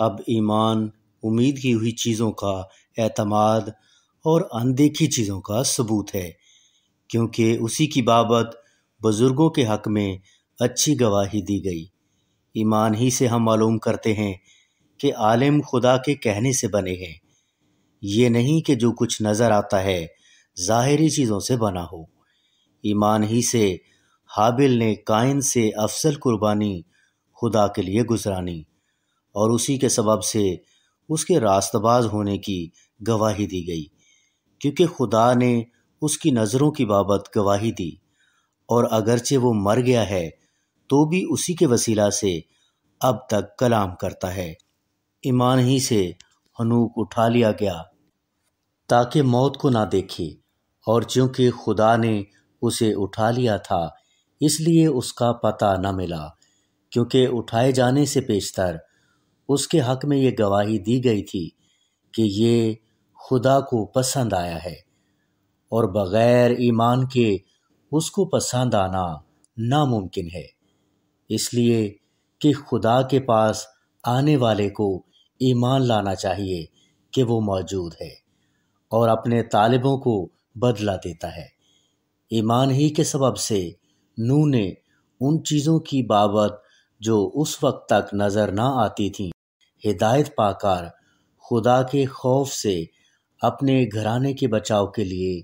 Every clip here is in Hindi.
अब ईमान उम्मीद की हुई चीज़ों का एतमाद और अनदेखी चीज़ों का सबूत है क्योंकि उसी की बाबत बुज़ुर्गों के हक़ में अच्छी गवाही दी गई ईमान ही से हम मालूम करते हैं कि आलिम खुदा के कहने से बने हैं ये नहीं कि जो कुछ नज़र आता है ज़ाहरी चीज़ों से बना हो ईमान ही से हाबिल ने कायन से अफसल कुर्बानी खुदा के लिए गुजरानी और उसी के सबब से उसके रास्तबाज होने की गवाही दी गई क्योंकि खुदा ने उसकी नज़रों की बाबत गवाही दी और अगरचे वो मर गया है तो भी उसी के वसीला से अब तक कलाम करता है ईमान ही से हनूक उठा लिया गया ताकि मौत को ना देखे और चूँकि खुदा ने उसे उठा लिया था इसलिए उसका पता न मिला क्योंकि उठाए जाने से पेशतर उसके हक में ये गवाही दी गई थी कि ये खुदा को पसंद आया है और बग़ैर ईमान के उसको पसंद आना नामुमकिन है इसलिए कि खुदा के पास आने वाले को ईमान लाना चाहिए कि वो मौजूद है और अपने तालिबों को बदला देता है ईमान ही के सबब से नू ने उन चीज़ों की बाबत जो उस वक्त तक नज़र ना आती थी हिदायत पाकर खुदा के खौफ से अपने घराने के बचाव के लिए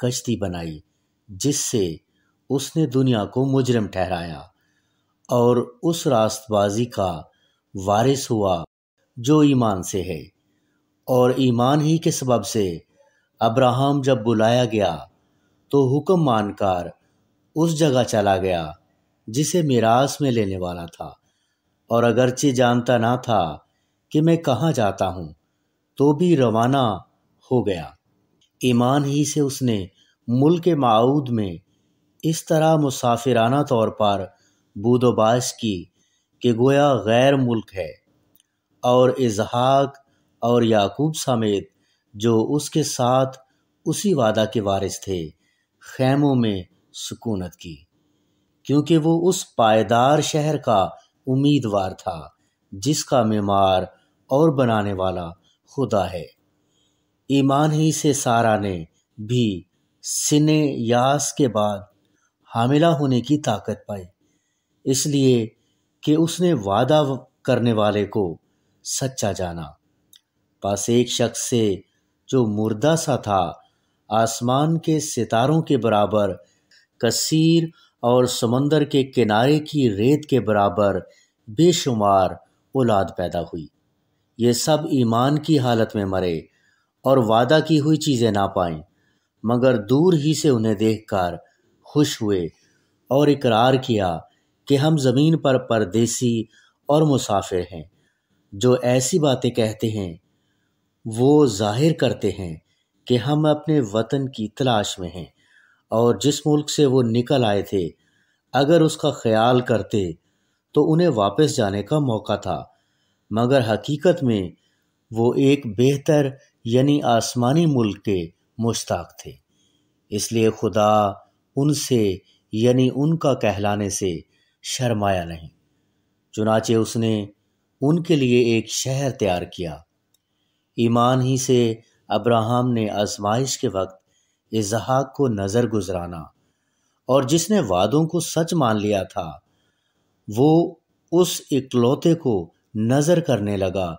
कश्ती बनाई जिससे उसने दुनिया को मुजरम ठहराया और उस रास्तबाजी का वारिस हुआ जो ईमान से है और ईमान ही के सबब से अब्राहम जब बुलाया गया तो हुक्म मानकर उस जगह चला गया जिसे मीरास में लेने वाला था और अगरचे जानता ना था कि मैं कहाँ जाता हूँ तो भी रवाना हो गया ईमान ही से उसने मुल्क माऊद में इस तरह मुसाफिराना तौर पर बूदोबाश की कि गोया गैर मुल्क है और इजहाक और याकूब समेत जो उसके साथ उसी वादा के वारिस थे खैमों में सुकूनत की क्योंकि वो उस पायदार शहर का उम्मीदवार था जिसका मेमार और बनाने वाला खुदा है ईमान ही से सारा ने भी सिने यास के बाद हामिला होने की ताकत पाई इसलिए कि उसने वादा करने वाले को सच्चा जाना पास एक शख्स से जो मुर्दा सा था आसमान के सितारों के बराबर कसीर और समंदर के किनारे की रेत के बराबर बेशुमार औलाद पैदा हुई ये सब ईमान की हालत में मरे और वादा की हुई चीज़ें ना पाएं मगर दूर ही से उन्हें देखकर खुश हुए और इकरार किया कि हम ज़मीन पर परदेसी और मुसाफिर हैं जो ऐसी बातें कहते हैं वो जाहिर करते हैं कि हम अपने वतन की तलाश में हैं और जिस मुल्क से वो निकल आए थे अगर उसका ख्याल करते तो उन्हें वापस जाने का मौका था मगर हकीकत में वो एक बेहतर यानी आसमानी मुल्क के मुश्ताक थे इसलिए खुदा उनसे यानी उनका कहलाने से शर्माया नहीं चुनाचे उसने उनके लिए एक शहर तैयार किया ईमान ही से अब्राहम ने आजमाइश के वक्त इजहाक को नज़र गुजराना और जिसने वादों को सच मान लिया था वो उस इकलौते को नज़र करने लगा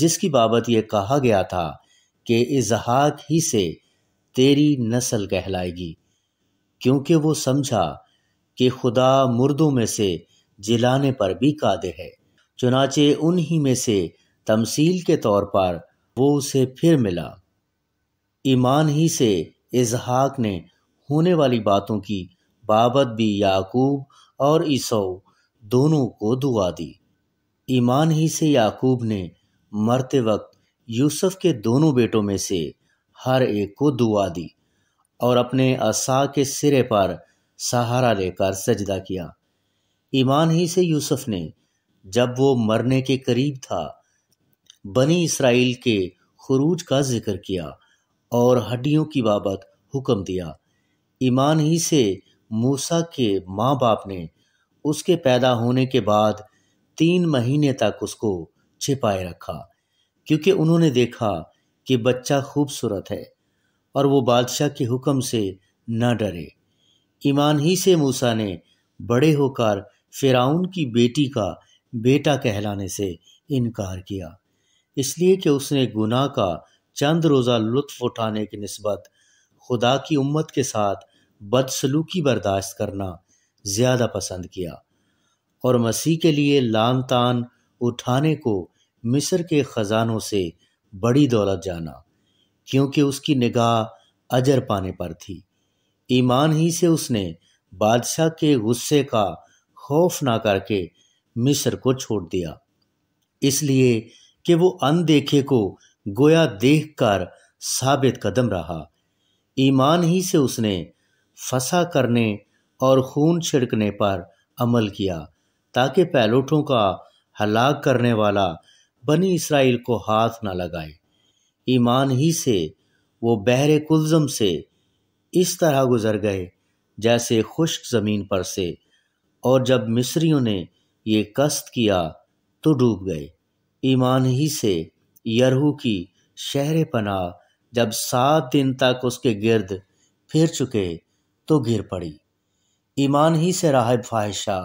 जिसकी बाबत यह कहा गया था कि इजहाक ही से तेरी नस्ल कहलाएगी क्योंकि वो समझा कि खुदा मुर्दों में से जिलाने पर भी कादे है चुनाचे उन्हीं में से तमसील के तौर पर वो उसे फिर मिला ईमान ही से इजहाक ने होने वाली बातों की बाबत भी याकूब और ईसो दोनों को दुआ दी ईमान ही से याकूब ने मरते वक्त यूसुफ के दोनों बेटों में से हर एक को दुआ दी और अपने असा के सिरे पर सहारा लेकर सजदा किया ईमान ही से यूसुफ ने जब वो मरने के करीब था बनी इसराइल के खरूज का जिक्र किया और हड्डियों की बाबत हुक्म दिया ईमान ही से मूसा के माँ बाप ने उसके पैदा होने के बाद तीन महीने तक उसको छिपाए रखा क्योंकि उन्होंने देखा कि बच्चा खूबसूरत है और वो बादशाह के हुक्म से न डरे ईमान ही से मूसा ने बड़े होकर फिराउन की बेटी का बेटा कहलाने से इनकार किया इसलिए कि उसने गुना का चंद रोज़ा लुत्फ उठाने की नस्बत खुदा की उम्मत के साथ बदसलूकी बर्दाश्त करना ज़्यादा पसंद किया और मसीह के लिए लान तान उठाने को मिस्र के ख़जानों से बड़ी दौलत जाना क्योंकि उसकी निगाह अजर पाने पर थी ईमान ही से उसने बादशाह के गुस्से का खौफ ना करके मिस्र को छोड़ दिया इसलिए कि वो अनदेखे को गोया देखकर साबित कदम रहा ईमान ही से उसने फसा करने और खून छिड़कने पर अमल किया ताकि पैलोटों का हलाक करने वाला बनी इसराइल को हाथ ना लगाए ईमान ही से वो बहरे कुलजम से इस तरह गुजर गए जैसे खुश्क ज़मीन पर से और जब मिस्रियों ने ये कस्त किया तो डूब गए ईमान ही से यरहू की शहर पना जब सात दिन तक उसके गिर्द फिर चुके तो गिर पड़ी ईमान ही से राहब फाहिशा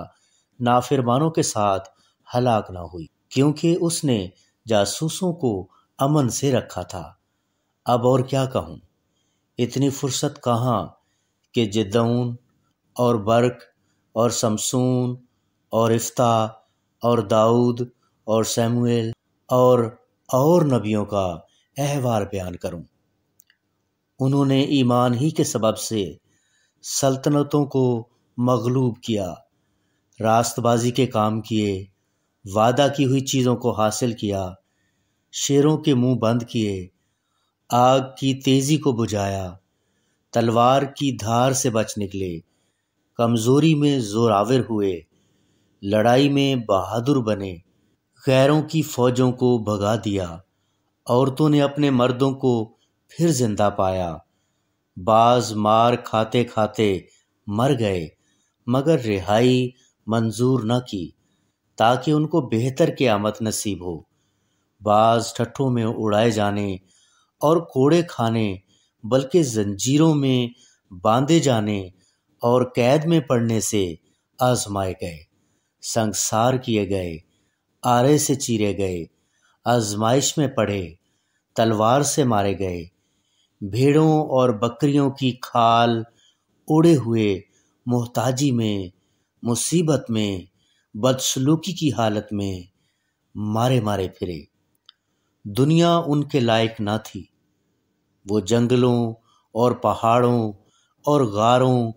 नाफिरमानों के साथ हलाक ना हुई क्योंकि उसने जासूसों को अमन से रखा था अब और क्या कहूँ इतनी फुर्सत कहाँ कि जिदौन और बर्क और समसून और इफ्ता और दाऊद और सैमुएल और और नबियों का अहवार बयान करूं उन्होंने ईमान ही के सबब से सल्तनतों को मगलूब किया रास्तबाजी के काम किए वादा की हुई चीज़ों को हासिल किया शेरों के मुंह बंद किए आग की तेज़ी को बुझाया तलवार की धार से बच निकले कमज़ोरी में जोरावर हुए लड़ाई में बहादुर बने गैरों की फौजों को भगा दिया औरतों ने अपने मर्दों को फिर जिंदा पाया बाज मार खाते खाते मर गए मगर रिहाई मंजूर न की ताकि उनको बेहतर आमद नसीब हो बाज ठट्ठों में उड़ाए जाने और कोड़े खाने बल्कि जंजीरों में बांधे जाने और कैद में पड़ने से आजमाए गए संसार किए गए आरे से चीरे गए आजमाइश में पड़े तलवार से मारे गए भेड़ों और बकरियों की खाल उड़े हुए मोहताजी में मुसीबत में बदसलूकी की हालत में मारे मारे फिरे दुनिया उनके लायक ना थी वो जंगलों और पहाड़ों और गारों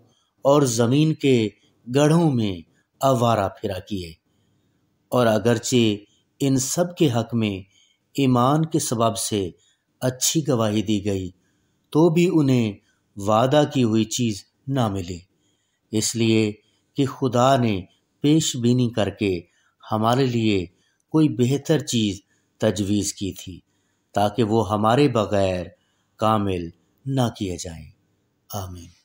और ज़मीन के गढ़ों में आवारा फिरा किए और अगरचे इन सब के हक में ईमान के सबब से अच्छी गवाही दी गई तो भी उन्हें वादा की हुई चीज़ ना मिली इसलिए कि खुदा ने पेश बीनी करके हमारे लिए कोई बेहतर चीज़ तजवीज़ की थी ताकि वो हमारे बग़ैर कामिल ना किए जाएं आमीन